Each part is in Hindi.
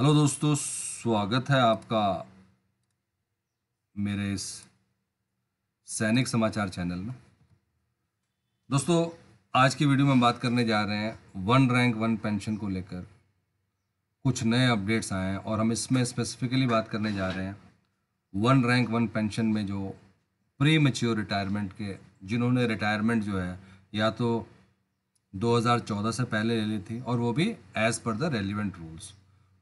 हेलो दोस्तों स्वागत है आपका मेरे इस सैनिक समाचार चैनल में दोस्तों आज की वीडियो में हम बात करने जा रहे हैं वन रैंक वन पेंशन को लेकर कुछ नए अपडेट्स आए हैं और हम इसमें स्पेसिफिकली बात करने जा रहे हैं वन रैंक वन पेंशन में जो प्री मेच्योर रिटायरमेंट के जिन्होंने रिटायरमेंट जो है या तो 2014 से पहले ले ली थी और वो भी as per the relevant rules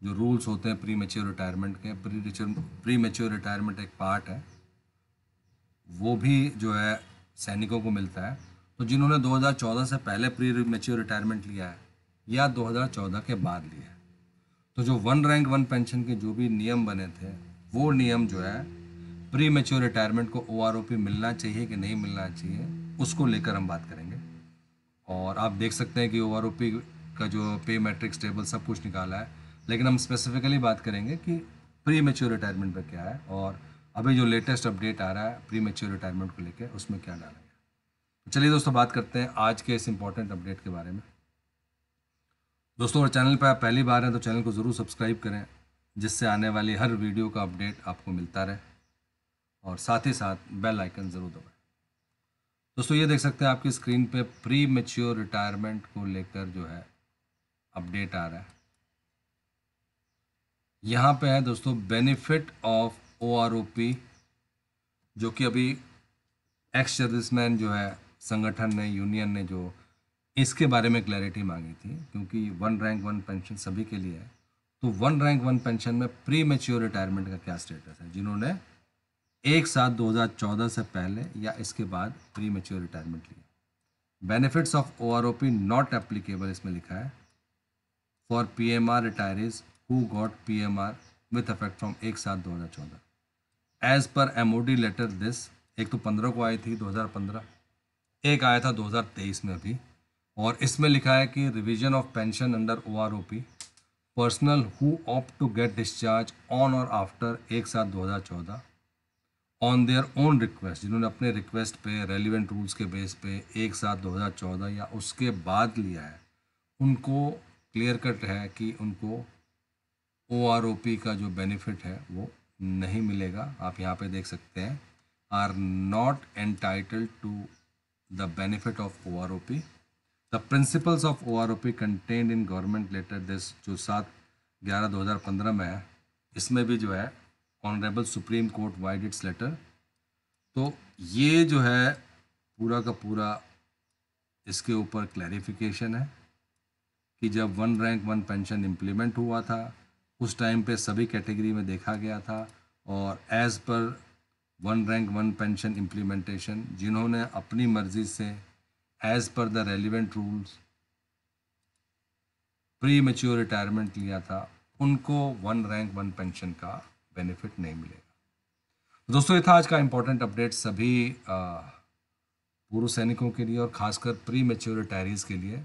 जो रूल्स होते हैं प्री मेच्योर रिटायरमेंट के प्री प्री मेच्योर रिटायरमेंट एक पार्ट है वो भी जो है सैनिकों को मिलता है तो जिन्होंने 2014 से पहले प्री मेच्योर रिटायरमेंट लिया है या 2014 के बाद लिया है तो जो वन रैंक वन पेंशन के जो भी नियम बने थे वो नियम जो है प्री मेच्योर रिटायरमेंट को ओ मिलना चाहिए कि नहीं मिलना चाहिए उसको लेकर हम बात करेंगे और आप देख सकते हैं कि ओ का जो पे मैट्रिक्स टेबल सब कुछ निकाला है लेकिन हम स्पेसिफिकली बात करेंगे कि प्री मेच्योर रिटायरमेंट पर क्या है और अभी जो लेटेस्ट अपडेट आ रहा है प्री मेच्योर रिटायरमेंट को लेकर उसमें क्या डाला गया चलिए दोस्तों बात करते हैं आज के इस इंपॉर्टेंट अपडेट के बारे में दोस्तों और चैनल पर आप पहली बार हैं तो चैनल को ज़रूर सब्सक्राइब करें जिससे आने वाली हर वीडियो का अपडेट आपको मिलता रहे और साथ ही साथ बेल आइकन ज़रूर दबाएं दोस्तों ये देख सकते हैं आपकी स्क्रीन पे प्री मेच्योर रिटायरमेंट को लेकर जो है अपडेट आ रहा है यहाँ पे है दोस्तों benefit of O R O P जो कि अभी एक्स सर्विसमैन जो है संगठन ने यूनियन ने जो इसके बारे में क्लैरिटी मांगी थी क्योंकि वन रैंक वन पेंशन सभी के लिए है तो वन रैंक वन पेंशन में प्री मेच्योर रिटायरमेंट का क्या स्टेटस है जिन्होंने एक साथ 2014 से पहले या इसके बाद प्री मेच्योर रिटायरमेंट लिया benefits of O R O P not applicable इसमें लिखा है for P M R retirees who got PMR with effect from एक सात दो हज़ार चौदह as per M O D letter this एक तो पंद्रह को आई थी दो हज़ार पंद्रह एक आया था दो हज़ार तेईस में अभी और इसमें लिखा है कि revision of pension under O R O P personnel who opt to get discharge on or after एक सात दो हज़ार चौदह ऑन देयर ओन रिक्वेस्ट जिन्होंने अपने रिक्वेस्ट पे रेलिवेंट रूल्स के बेस पे एक सात दो हज़ार चौदह या उसके बाद लिया है उनको क्लियर कट है कि उनको ओ का जो बेनिफिट है वो नहीं मिलेगा आप यहाँ पे देख सकते हैं are not entitled to the benefit of O R O P the principles of O R O P contained in government letter this जो सात ग्यारह दो हज़ार पंद्रह में है इसमें भी जो है honourable supreme court vide its letter तो ये जो है पूरा का पूरा इसके ऊपर क्लैरिफिकेशन है कि जब one rank one pension implement हुआ था उस टाइम पे सभी कैटेगरी में देखा गया था और as per one rank one pension implementation जिन्होंने अपनी मर्ज़ी से as per the relevant rules premature retirement लिया था उनको वन रैंक वन पेंशन का बेनिफिट नहीं मिलेगा तो दोस्तों ये था आज का इम्पोर्टेंट अपडेट सभी पूर्व सैनिकों के लिए और ख़ासकर प्री मेच्योर रिटायरीज़ के लिए